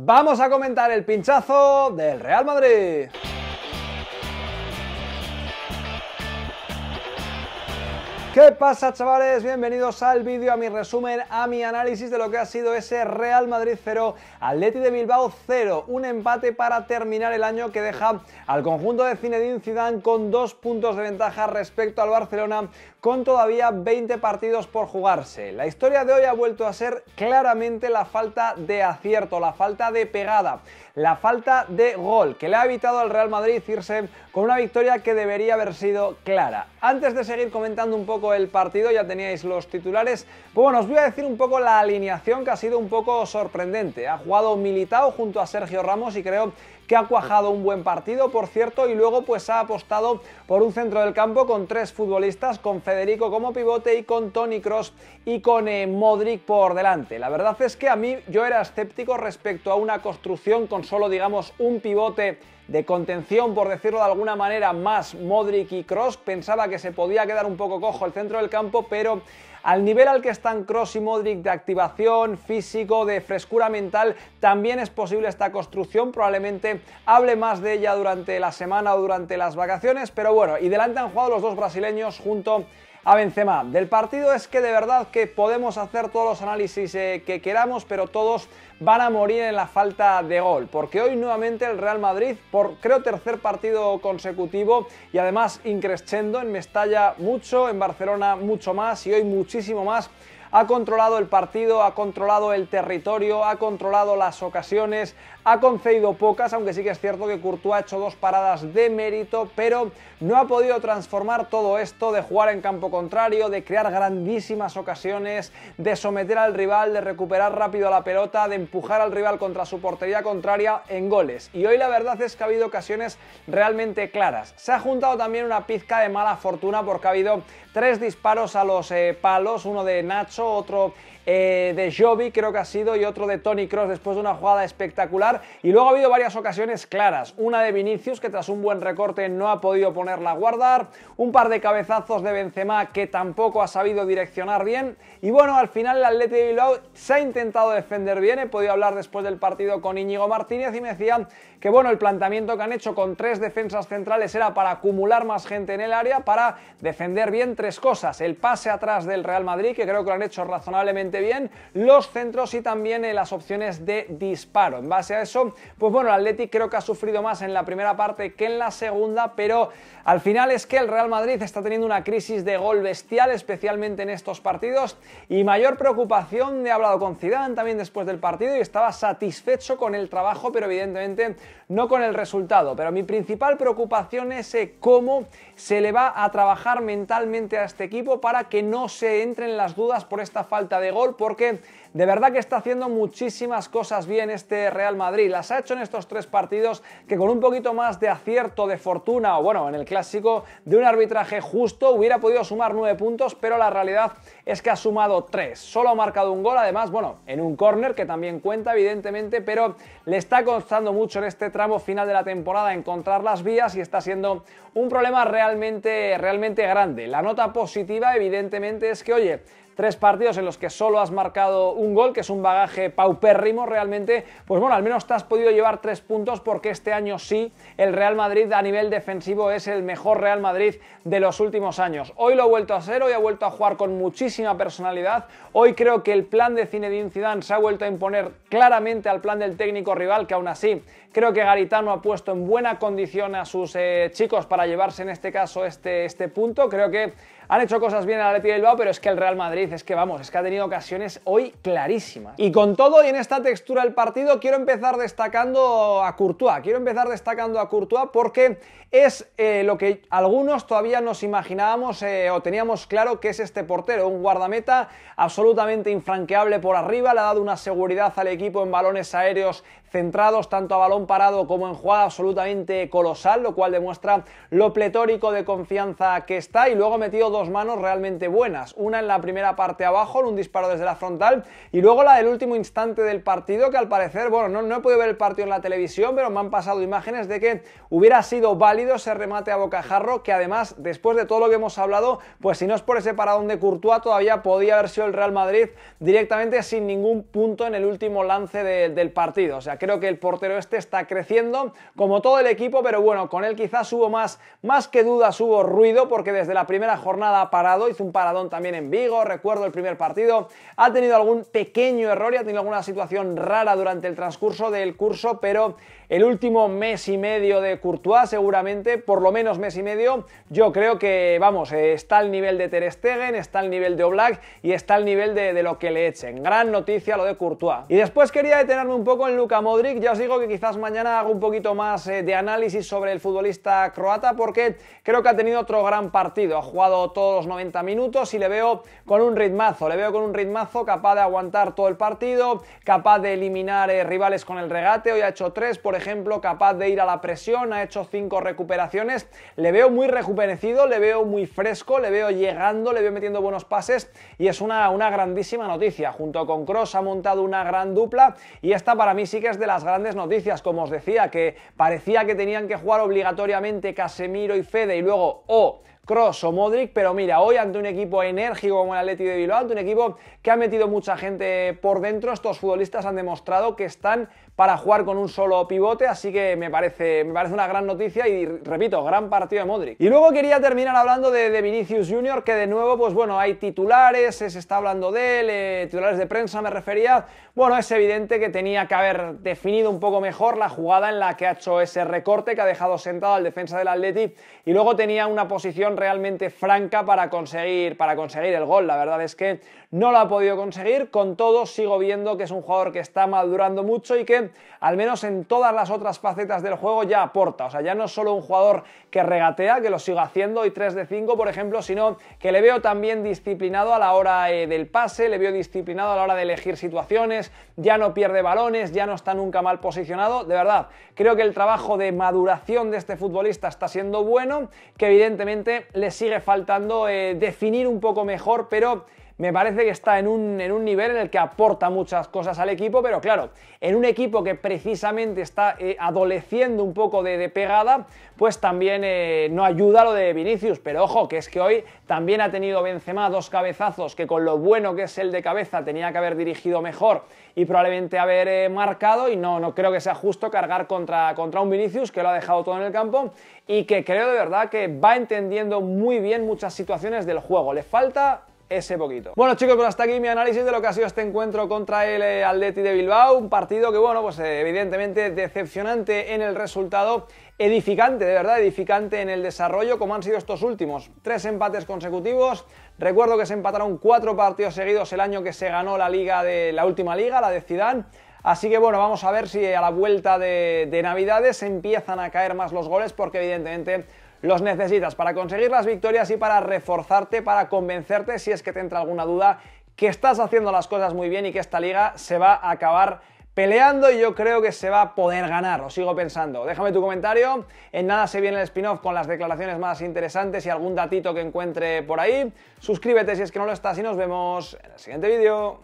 Vamos a comentar el pinchazo del Real Madrid. ¿Qué pasa chavales? Bienvenidos al vídeo, a mi resumen, a mi análisis de lo que ha sido ese Real Madrid 0, Atleti de Bilbao 0, un empate para terminar el año que deja al conjunto de Zinedine Zidane con dos puntos de ventaja respecto al Barcelona con todavía 20 partidos por jugarse. La historia de hoy ha vuelto a ser claramente la falta de acierto, la falta de pegada, la falta de gol que le ha evitado al Real Madrid irse con una victoria que debería haber sido clara. Antes de seguir comentando un poco el partido, ya teníais los titulares. Pues bueno, os voy a decir un poco la alineación que ha sido un poco sorprendente. Ha jugado Militao junto a Sergio Ramos y creo que ha cuajado un buen partido, por cierto, y luego pues ha apostado por un centro del campo con tres futbolistas, con Federico como pivote y con Tony Cross y con eh, Modric por delante. La verdad es que a mí yo era escéptico respecto a una construcción con solo digamos un pivote de contención, por decirlo de alguna manera, más Modric y Cross. Pensaba que se podía quedar un poco cojo el centro del campo, pero al nivel al que están Cross y Modric de activación físico, de frescura mental, también es posible esta construcción. Probablemente hable más de ella durante la semana o durante las vacaciones, pero bueno, y delante han jugado los dos brasileños junto a Benzema. Del partido es que de verdad que podemos hacer todos los análisis eh, que queramos, pero todos van a morir en la falta de gol, porque hoy nuevamente el Real Madrid, por creo tercer partido consecutivo y además increciendo en Mestalla mucho, en Barcelona mucho más y hoy muchísimo más ha controlado el partido, ha controlado el territorio, ha controlado las ocasiones, ha concedido pocas, aunque sí que es cierto que Courtois ha hecho dos paradas de mérito, pero no ha podido transformar todo esto de jugar en campo contrario, de crear grandísimas ocasiones, de someter al rival, de recuperar rápido la pelota, de empujar al rival contra su portería contraria en goles. Y hoy la verdad es que ha habido ocasiones realmente claras. Se ha juntado también una pizca de mala fortuna porque ha habido tres disparos a los eh, palos, uno de Nacho, otro eh, de Jovi, creo que ha sido, y otro de Tony Cross después de una jugada espectacular. Y luego ha habido varias ocasiones claras. Una de Vinicius, que tras un buen recorte no ha podido ponerla a guardar. Un par de cabezazos de Benzema, que tampoco ha sabido direccionar bien. Y bueno, al final el Atleti de Bilbao se ha intentado defender bien. He podido hablar después del partido con Íñigo Martínez y me decían que bueno, el planteamiento que han hecho con tres defensas centrales era para acumular más gente en el área, para defender bien tres cosas. El pase atrás del Real Madrid, que creo que lo han hecho razonablemente bien, los centros y también eh, las opciones de disparo. En base a eso, pues bueno, el Atleti creo que ha sufrido más en la primera parte que en la segunda, pero al final es que el Real Madrid está teniendo una crisis de gol bestial, especialmente en estos partidos, y mayor preocupación, he hablado con Zidane también después del partido y estaba satisfecho con el trabajo, pero evidentemente no con el resultado. Pero mi principal preocupación es eh, cómo se le va a trabajar mentalmente a este equipo para que no se entren las dudas por esta falta de gol porque de verdad que está haciendo muchísimas cosas bien este Real Madrid. Las ha hecho en estos tres partidos que con un poquito más de acierto, de fortuna o bueno, en el clásico de un arbitraje justo hubiera podido sumar nueve puntos, pero la realidad es que ha sumado tres. Solo ha marcado un gol, además, bueno, en un córner que también cuenta evidentemente, pero le está costando mucho en este tramo final de la temporada encontrar las vías y está siendo un problema realmente, realmente grande. La nota positiva evidentemente es que, oye, tres partidos en los que solo has marcado un gol, que es un bagaje paupérrimo realmente, pues bueno, al menos te has podido llevar tres puntos porque este año sí el Real Madrid a nivel defensivo es el mejor Real Madrid de los últimos años. Hoy lo ha vuelto a ser, hoy ha vuelto a jugar con muchísima personalidad, hoy creo que el plan de Zinedine Zidane se ha vuelto a imponer claramente al plan del técnico rival, que aún así creo que Garitano ha puesto en buena condición a sus eh, chicos para llevarse en este caso este, este punto, creo que han hecho cosas bien el Atleti de Bilbao, pero es que el Real Madrid, es que vamos, es que ha tenido ocasiones hoy clarísimas. Y con todo y en esta textura del partido, quiero empezar destacando a Courtois. Quiero empezar destacando a Courtois porque es eh, lo que algunos todavía nos imaginábamos eh, o teníamos claro que es este portero, un guardameta absolutamente infranqueable por arriba, le ha dado una seguridad al equipo en balones aéreos centrados tanto a balón parado como en jugada absolutamente colosal, lo cual demuestra lo pletórico de confianza que está y luego ha metido dos manos realmente buenas. Una en la primera parte abajo, un disparo desde la frontal, y luego la del último instante del partido, que al parecer, bueno, no, he podido ver el partido en la televisión, pero me han pasado imágenes de que hubiera sido válido ese remate a bocajarro, que además, después de todo lo que hemos hablado, pues si no es por ese paradón de Courtois, todavía podía haber sido el Real Madrid directamente sin ningún punto en el último lance del partido. O sea, creo que el portero este está creciendo, como todo el equipo, pero bueno, con él quizás hubo más, más que dudas, hubo ruido, porque desde la primera jornada nada parado, hizo un paradón también en Vigo, recuerdo el primer partido, ha tenido algún pequeño error y ha tenido alguna situación rara durante el transcurso del curso, pero el último mes y medio de Courtois, seguramente, por lo menos mes y medio, yo creo que, vamos, eh, está al nivel de Ter Stegen, está al nivel de Oblak y está al nivel de, lo que le echen. Gran noticia lo de Courtois. Y después quería detenerme un poco en Luka Modric, ya os digo que quizás mañana hago un poquito más eh, de análisis sobre el futbolista croata porque creo que ha tenido otro gran partido, ha jugado todos los 90 minutos y le veo con un ritmazo, le veo con un ritmazo capaz de aguantar todo el partido, capaz de eliminar eh, rivales con el regate, hoy ha hecho tres, por ejemplo, ejemplo, capaz de ir a la presión, ha hecho cinco recuperaciones. Le veo muy rejuvenecido, le veo muy fresco, le veo llegando, le veo metiendo buenos pases y es una, grandísima noticia. Junto con Cross ha montado una gran dupla y esta para mí sí que es de las grandes noticias. Como os decía, que parecía que tenían que jugar obligatoriamente Casemiro y Fede y luego o. Cross o Modric, pero mira, hoy ante un equipo enérgico como el Atleti de Bilbao, ante un equipo que ha metido mucha gente por dentro, estos futbolistas han demostrado que están para jugar con un solo pivote, así que me parece, me parece una gran noticia y repito, gran partido de Modric. Y luego quería terminar hablando de, Vinicius Junior, que de nuevo, pues bueno, hay titulares, eh, se está hablando de él, eh, titulares de prensa me refería. Bueno, es evidente que tenía que haber definido un poco mejor la jugada en la que ha hecho ese recorte que ha dejado sentado al defensa del Atleti y luego tenía una posición realmente franca para conseguir, para conseguir el gol. La verdad es que no lo ha podido conseguir, con todo sigo viendo que es un jugador que está madurando mucho y que al menos en todas las otras facetas del juego ya aporta. O sea, ya no es solo un jugador que regatea, que lo siga haciendo y 3 de 5, por ejemplo, sino que le veo también disciplinado a la hora eh, del pase, le veo disciplinado a la hora de elegir situaciones, ya no pierde balones, ya no está nunca mal posicionado. De verdad, creo que el trabajo de maduración de este futbolista está siendo bueno, que evidentemente le sigue faltando eh, definir un poco mejor, pero me parece que está en un, nivel en el que aporta muchas cosas al equipo, pero claro, en un equipo que precisamente está eh, adoleciendo un poco de, pegada, pues también eh, no ayuda lo de Vinicius, pero ojo, que es que hoy también ha tenido Benzema dos cabezazos, que con lo bueno que es el de cabeza tenía que haber dirigido mejor y probablemente haber eh, marcado, y no, no creo que sea justo cargar contra, contra un Vinicius que lo ha dejado todo en el campo y que creo de verdad que va entendiendo muy bien muchas situaciones del juego. Le falta ese poquito. Bueno chicos, pues hasta aquí mi análisis de lo que ha sido este encuentro contra el eh, Aldeti de Bilbao, un partido que bueno, pues eh, evidentemente decepcionante en el resultado, edificante, de verdad, edificante en el desarrollo, como han sido estos últimos. Tres empates consecutivos. Recuerdo que se empataron cuatro partidos seguidos el año que se ganó la liga de la última liga, la de Zidane. Así que bueno, vamos a ver si a la vuelta de, de Navidades empiezan a caer más los goles, porque evidentemente los necesitas para conseguir las victorias y para reforzarte, para convencerte si es que te entra alguna duda que estás haciendo las cosas muy bien y que esta liga se va a acabar peleando y yo creo que se va a poder ganar, lo sigo pensando. Déjame tu comentario, en nada se viene el spin-off con las declaraciones más interesantes y algún datito que encuentre por ahí. Suscríbete si es que no lo estás y nos vemos en el siguiente vídeo.